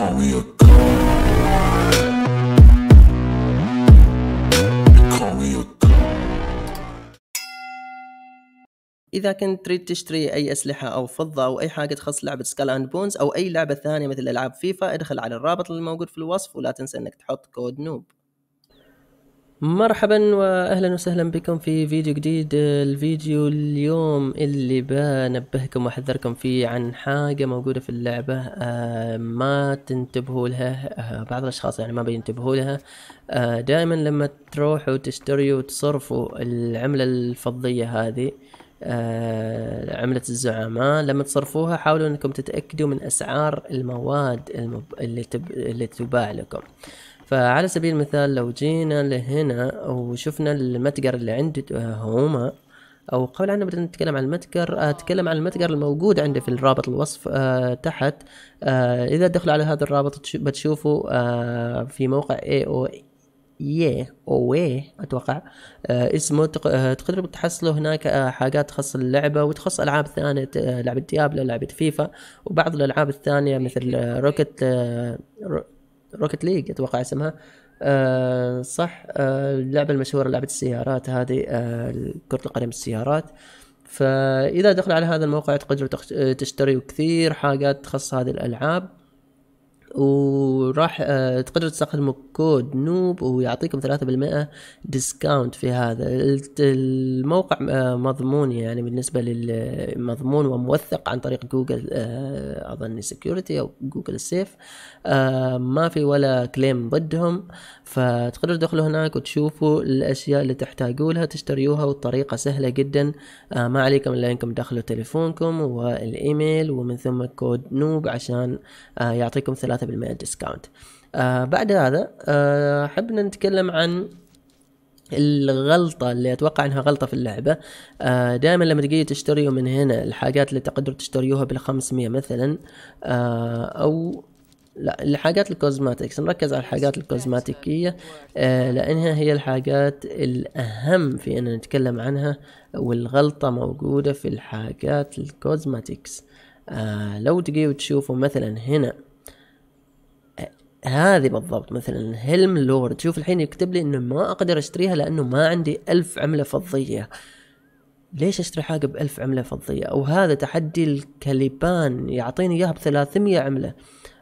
call me a اذا كنت تريد تشتري اي اسلحه او فضه او اي حاجه تخص لعبه سكال اند بونز او اي لعبه ثانيه مثل العاب فيفا ادخل على الرابط الموجود في الوصف ولا تنسى انك تحط كود نوب مرحبا واهلا وسهلا بكم في فيديو جديد الفيديو اليوم اللي بنبهكم واحذركم فيه عن حاجة موجودة في اللعبة آه، ما تنتبهوا لها آه، بعض الاشخاص يعني ما بينتبهوا لها آه، دائما لما تروحوا تشتروا وتصرفوا العملة الفضية هذه آه عملة الزعماء لما تصرفوها حاولوا انكم تتأكدوا من اسعار المواد المب... اللي, تب... اللي تباع لكم فعلى سبيل المثال لو جينا لهنا وشفنا المتجر اللي عندي هما او قبل ان نبدا نتكلم عن المتجر اتكلم عن المتجر الموجود عندي في الرابط الوصف أه تحت أه اذا دخلوا على هذا الرابط بتشوفوا أه في موقع اي او او اوي اتوقع آه اسمه تق... آه تقدروا تحصلوا هناك آه حاجات تخص اللعبه وتخص العاب ثانيه آه لعبه ديابلو لعبه فيفا وبعض الالعاب الثانيه مثل آه روكت آه رو... روكت ليج اتوقع اسمها آه صح آه اللعبه المشهوره لعبه السيارات هذه آه كره القدم السيارات فاذا دخلوا على هذا الموقع تقدروا آه، تشتروا كثير حاجات تخص هذه الالعاب وراح آه، تقدروا تستخدموا كود نوب ويعطيكم 3% ديسكاونت في هذا الموقع آه، مضمون يعني بالنسبة للمضمون وموثق عن طريق جوجل آه، أظن سكيورتي أو جوجل سيف ما في ولا كليم ضدهم فتقدروا تدخلوا هناك وتشوفوا الأشياء اللي تحتاجوا لها تشتريوها والطريقة سهلة جدا ما عليكم إلا أنكم تدخلوا تليفونكم والإيميل ومن ثم كود نوب عشان يعطيكم 3 3% ديسكاونت آه بعد هذا آه حبنا نتكلم عن الغلطه اللي اتوقع انها غلطه في اللعبه آه دائما لما تجي تشتري من هنا الحاجات اللي تقدروا تشتريوها بال 500 مثلا آه او لا الحاجات الكوزماتيكس نركز على الحاجات الكوزماتيكية آه لأنها هي الحاجات الأهم في أن نتكلم عنها والغلطة موجودة في الحاجات الكوزماتيكس آه لو تجي وتشوفوا مثلا هنا هذه بالضبط مثلا هلم لورد شوف الحين يكتب لي انه ما اقدر اشتريها لانه ما عندي ألف عملة فضية ليش اشتري حاجة بألف عملة فضية او هذا تحدي الكليبان يعطيني اياها بثلاثمية عملة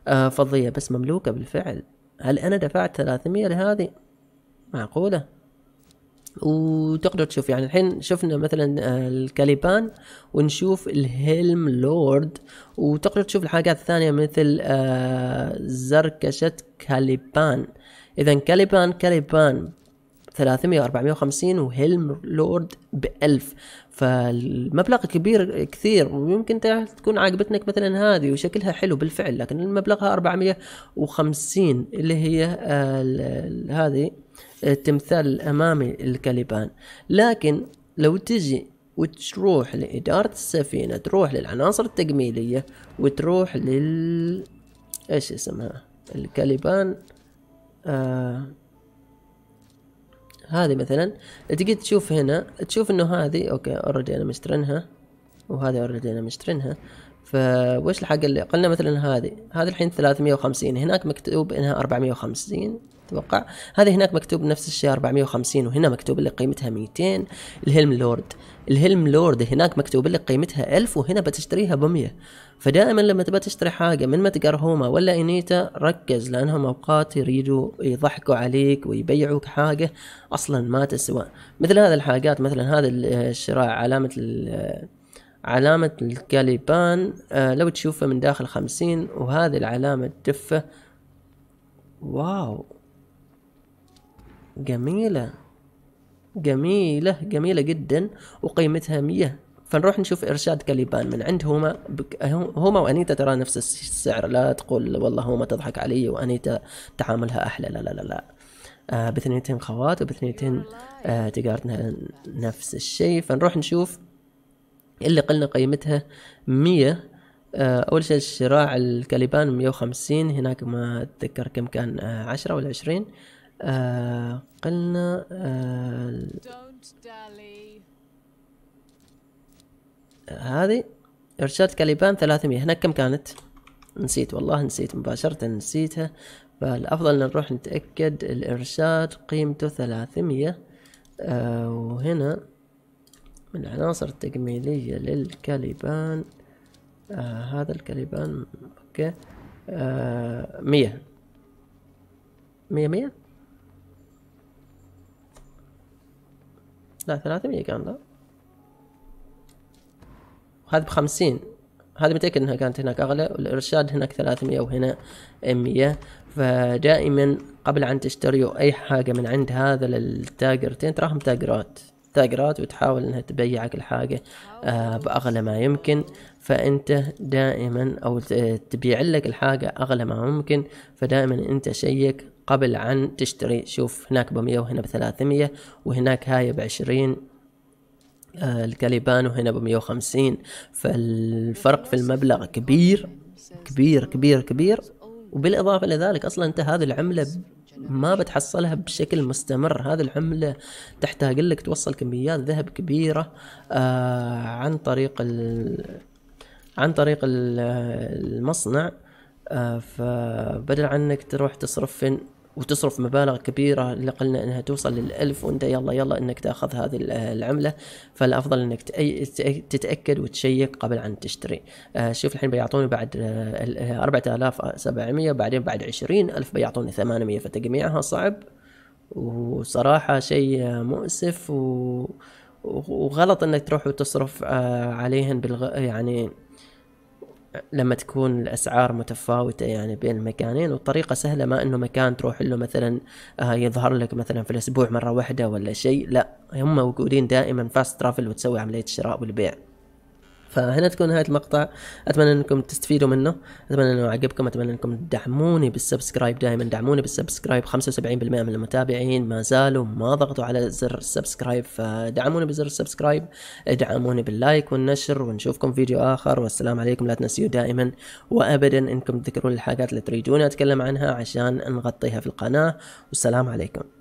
آه فضية بس مملوكة بالفعل هل انا دفعت ثلاثمية لهذه معقولة وتقدر تشوف يعني الحين شفنا مثلا آه، الكاليبان ونشوف الهيلم لورد وتقدر تشوف الحاجات الثانية مثل آه، زركشة كاليبان اذا كاليبان كاليبان 300 450 وهيلم لورد ب 1000 فالمبلغ كبير كثير ويمكن تكون عاجبتك مثلا هذه وشكلها حلو بالفعل لكن مبلغها 450 اللي هي آه، هذه التمثال آه، الأمامي للكلبان لكن لو تجي وتروح لإدارة السفينة تروح للعناصر التجميلية وتروح لل إيش اسمها الكاليبان آه هذه مثلا تجي تشوف هنا تشوف انه هذه اوكي اوريدي انا مشترنها وهذه اوريدي انا مشترنها فوش الحاجة اللي قلنا مثلا هذه هذه الحين 350 هناك مكتوب انها 450 اتوقع هذه هناك مكتوب نفس الشيء 450 وهنا مكتوب اللي قيمتها 200 الهلم لورد الهلم لورد هناك مكتوب اللي قيمتها 1000 وهنا بتشتريها ب 100 فدائما لما تبى تشتري حاجه من متجر هوما ولا انيتا ركز لانهم اوقات يريدوا يضحكوا عليك ويبيعوك حاجه اصلا ما تسوى مثل هذه الحاجات مثلا هذا الشراء علامه علامة الكاليبان آه لو تشوفها من داخل خمسين وهذه العلامة تفة واو جميلة جميلة جميلة جدا وقيمتها مية فنروح نشوف إرشاد كاليبان من عند هما بك هما وأنيتا ترى نفس السعر لا تقول والله هما تضحك علي وأنيتا تعاملها أحلى لا لا لا لا آه خوات وباثنينتين آه تجارتنا نفس الشيء فنروح نشوف اللي قلنا قيمتها 100 آه، اول شيء شراع الكاليبان 150 هناك ما اتذكر كم كان 10 آه، ولا 20 آه، قلنا هذه ارشاد كاليبان 300 هناك كم كانت نسيت والله نسيت مباشرة نسيتها فالافضل نروح نتأكد الارشاد قيمته 300 وهنا من العناصر التجميلية للكاليبان آه هذا الكاليبان اوكي آه مية مية مية لا ثلاثمية كان ذا هذا بخمسين هذا متأكد انها كانت هناك اغلى والارشاد هناك ثلاثمية وهنا مية فدائما قبل ان تشتريوا اي حاجة من عند هذا التاجرتين تراهم تاجرات تاجرات وتحاول انها تبيعك الحاجة آه، باغلى ما يمكن فانت دائما او تبيع لك الحاجة اغلى ما ممكن فدائما انت شيك قبل عن تشتري شوف هناك بمية وهنا بثلاثمية وهناك هاي بعشرين آه، الكاليبان وهنا بمية وخمسين فالفرق في المبلغ كبير كبير كبير كبير وبالإضافة إلى ذلك أصلا أنت هذه العملة ما بتحصلها بشكل مستمر هذه العملة تحتاج لك توصل كميات ذهب كبيرة آه عن طريق عن طريق المصنع آه فبدل عنك تروح تصرف فين وتصرف مبالغ كبيره اللي قلنا انها توصل للألف وانت يلا يلا انك تاخذ هذه العمله فالافضل انك تتاكد وتشيك قبل ان تشتري آه، شوف الحين بيعطوني بعد آه، آه، اربعة الاف سبعمية بعدين بعد عشرين الف بيعطوني ثمانمية فتجميعها صعب وصراحه شيء مؤسف و... وغلط انك تروح وتصرف عليهن بالغ... يعني لما تكون الاسعار متفاوته يعني بين المكانين والطريقه سهله ما انه مكان تروح له مثلا آه، يظهر لك مثلا في الاسبوع مره واحده ولا شيء لا هم موجودين دائما فاست ترافل وتسوي عمليه الشراء والبيع فهنا تكون نهاية المقطع أتمنى أنكم تستفيدوا منه أتمنى أنه عجبكم أتمنى أنكم تدعموني بالسبسكرايب دائما دعموني بالسبسكرايب 75% من المتابعين ما زالوا ما ضغطوا على زر السبسكرايب فدعموني بزر السبسكرايب ادعموني باللايك والنشر ونشوفكم فيديو آخر والسلام عليكم لا تنسوا دائما وأبدا أنكم تذكرون الحاجات اللي تريدون أتكلم عنها عشان نغطيها في القناة والسلام عليكم